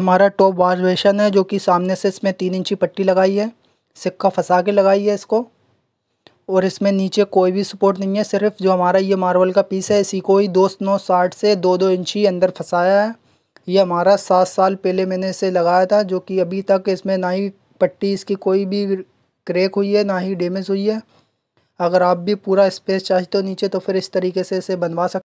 हमारा top wash basin है जो कि सामने से इसमें तीन इंची पट्टी लगाई है सिक्का फंसा के लगाई है इसको और इसमें नीचे कोई भी सपोर्ट नहीं है सिर्फ जो हमारा ये मार्बल का पीस है इसी को ही दो नौ साठ से दो दो इंची अंदर फंसाया है ये हमारा सात साल पहले मैंने इसे लगाया था जो कि अभी तक इसमें ना ही पट्टी इसकी कोई भी क्रेक हुई है ना ही डैमेज हुई है अगर आप भी पूरा स्पेस चाहिए तो नीचे तो फिर इस तरीके से इसे बनवा सकते